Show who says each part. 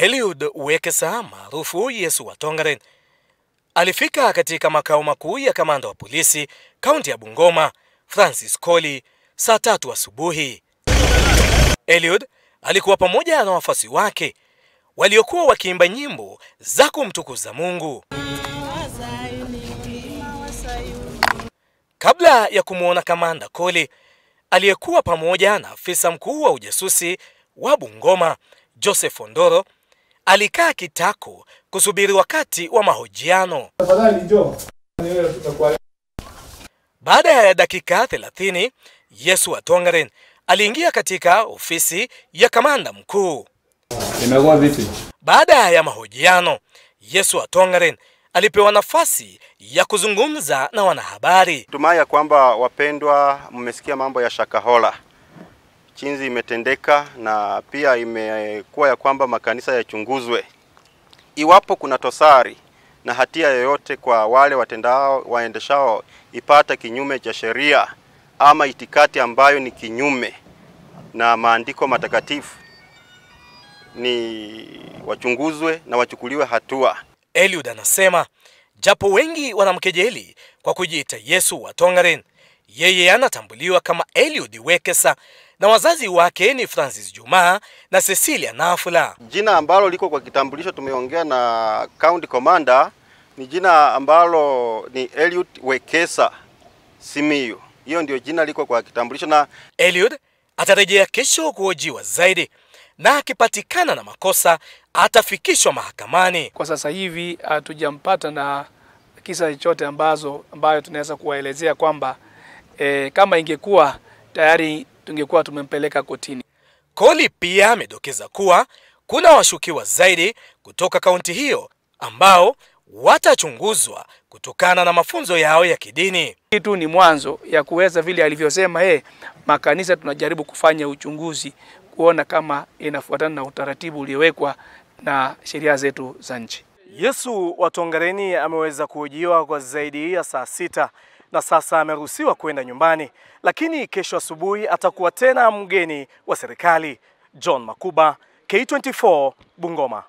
Speaker 1: Eliud Wekesa maarufu Yesu wa Tongaren alifika katika makao makuu ya kamanda wa polisi kaunti ya Bungoma Francis Koli saa tatu asubuhi. Eliud alikuwa pamoja na wafuasi wake waliokuwa wakiimba nyimbo za kumtukuza Mungu. Kabla ya kumwona kamanda Koli aliyekuwa pamoja na afisa mkuu wa ujasusi wa Bungoma Joseph Ondoro alikaa kitako kusubiri wakati wa mahojiano. Baada ya dakika 30 Yesu Atwangaren aliingia katika ofisi ya kamanda mkuu.
Speaker 2: Imekuwa vipi?
Speaker 1: Baada ya mahojiano, Yesu Atwangaren alipewa nafasi ya kuzungumza na
Speaker 3: wanahabari. Tumai ya kwamba wapendwa, mmesikia mambo ya Shakahola chinzi imetendeka na pia imekuwa ya kwamba makanisa yachunguzwe iwapo kuna tosari na hatia yoyote kwa wale watendao waendeshao ipata kinyume cha sheria ama itikati ambayo ni kinyume na maandiko matakatifu ni wachunguzwe na wachukuliwe hatua.
Speaker 1: Eliud anasema japo wengi wanamkejeli kwa kujiita Yesu wa Tongaren, yeye anatambuliwa kama Eliud Wekesa na wazazi wake ni Francis Juma na Cecilia Nafula.
Speaker 3: Jina ambalo liko kwa kitambulisho tumeongea na county commander ni jina ambalo ni Eliud Wekesa Simiyu. Hiyo ndio jina liko kwa kitambulisho, na Eliud atarejea kesho kuhojiwa zaidi, na
Speaker 2: akipatikana na makosa atafikishwa mahakamani. Kwa sasa hivi hatujampata ah, na kisa chochote ambazo ambayo tunaweza kuwaelezea kwamba e, kama ingekuwa tayari tungekuwa tumempeleka kotini. Koli pia amedokeza
Speaker 1: kuwa kuna washukiwa zaidi kutoka kaunti hiyo ambao
Speaker 2: watachunguzwa kutokana na mafunzo yao ya kidini. Kitu ni mwanzo ya kuweza vile alivyosema yeye, eh, makanisa tunajaribu kufanya uchunguzi kuona kama inafuatana na utaratibu uliowekwa na sheria zetu za nchi. Yesu Watongareni
Speaker 1: ameweza kuhojiwa kwa zaidi ya saa sita na sasa ameruhusiwa kuenda nyumbani, lakini kesho asubuhi atakuwa tena mgeni wa serikali. John Makuba, K24, Bungoma.